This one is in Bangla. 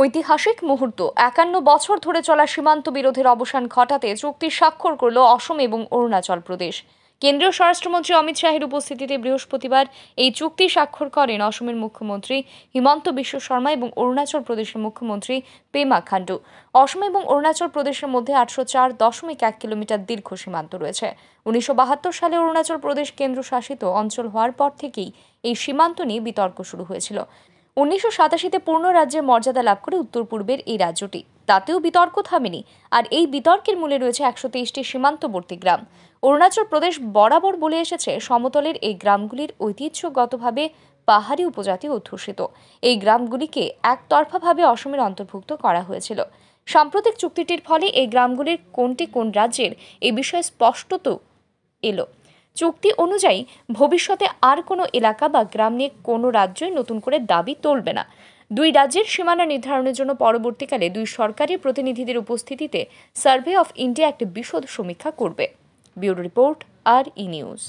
ঐতিহাসিক মুহূর্ত একান্ন বছর ধরে চলা সীমান্ত বিরোধের অবসান ঘটাতে চুক্তি স্বাক্ষর করল অসম এবং অরুণাচল প্রদেশ কেন্দ্রীয় স্বরাষ্ট্রমন্ত্রী অমিত শাহের উপস্থিতিতে বৃহস্পতিবার এই চুক্তি স্বাক্ষর করেন অসমের মুখ্যমন্ত্রী হিমন্ত বিশ্ব শর্মা এবং অরুণাচল প্রদেশের মুখ্যমন্ত্রী পেমা খান্ডু অসম এবং অরুণাচল প্রদেশের মধ্যে আটশো চার দশমিক এক কিলোমিটার দীর্ঘ সীমান্ত রয়েছে উনিশশো বাহাত্তর সালে অরুণাচল প্রদেশ কেন্দ্রশাসিত অঞ্চল হওয়ার পর থেকেই এই সীমান্ত নিয়ে বিতর্ক শুরু হয়েছিল উনিশশো সাতাশিতে পূর্ণ রাজ্যের মর্যাদা লাভ করে উত্তর পূর্বের এই রাজ্যটি তাতেও বিতর্ক থামেনি আর এই বিতর্কের মূলে রয়েছে একশো তেইশটি সীমান্তবর্তী গ্রাম অরুণাচল প্রদেশ বরাবর বলে এসেছে সমতলের এই গ্রামগুলির ঐতিহ্যগতভাবে পাহাড়ি উপজাতি অধ্যুষিত এই গ্রামগুলিকে একতরফাভাবে অসমের অন্তর্ভুক্ত করা হয়েছিল সাম্প্রতিক চুক্তিটির ফলে এই গ্রামগুলির কোনটি কোন রাজ্যের এ বিষয়ে স্পষ্টত এলো চুক্তি অনুযায়ী ভবিষ্যতে আর কোনো এলাকা বা গ্রাম নিয়ে কোনো রাজ্যই নতুন করে দাবি তুলবে না দুই রাজ্যের সীমানা নির্ধারণের জন্য পরবর্তীকালে দুই সরকারি প্রতিনিধিদের উপস্থিতিতে সার্ভে অফ ইন্ডিয়া একটি বিশদ সমীক্ষা করবে ব্যুরো রিপোর্ট আর ই নিউজ